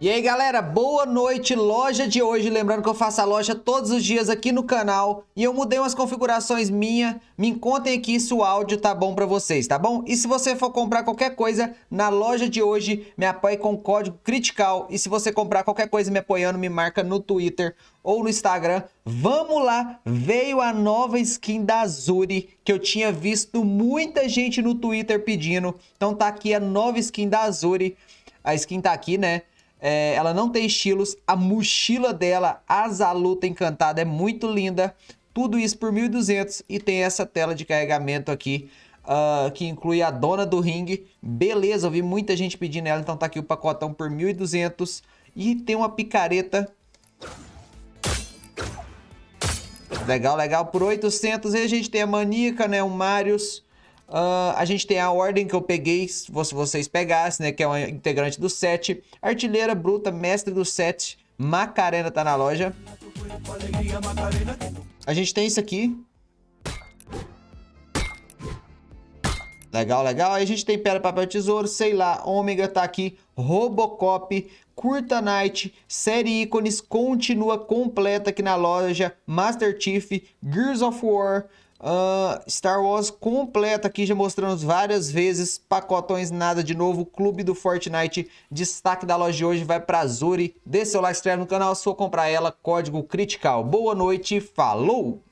E aí galera, boa noite, loja de hoje, lembrando que eu faço a loja todos os dias aqui no canal e eu mudei umas configurações minha, me contem aqui se o áudio tá bom pra vocês, tá bom? E se você for comprar qualquer coisa na loja de hoje, me apoie com o código CRITICAL e se você comprar qualquer coisa me apoiando, me marca no Twitter ou no Instagram. Vamos lá, veio a nova skin da Azuri que eu tinha visto muita gente no Twitter pedindo, então tá aqui a nova skin da Azuri, a skin tá aqui né? É, ela não tem estilos. A mochila dela, Azaluta Encantada, é muito linda. Tudo isso por 1.200 e tem essa tela de carregamento aqui. Uh, que inclui a dona do ringue. Beleza, eu vi muita gente pedindo ela, então tá aqui o pacotão por 1.200. E tem uma picareta. Legal, legal, por 800. E a gente tem a Manica, né, o Marius, Uh, a gente tem a ordem que eu peguei, se vocês pegassem, né? Que é uma integrante do set. Artilheira Bruta, mestre do set. Macarena tá na loja. A gente tem isso aqui, Legal, legal. Aí a gente tem Pedra, Papel, Tesouro, sei lá, Ômega tá aqui, Robocop, Curta Night, série ícones, continua completa aqui na loja, Master Chief, Gears of War, Uh, Star Wars completa aqui, já mostramos várias vezes. Pacotões, nada de novo. Clube do Fortnite, destaque da loja de hoje vai pra Zuri. Dê seu like, se inscreve no canal, se for comprar ela, código critical. Boa noite, falou!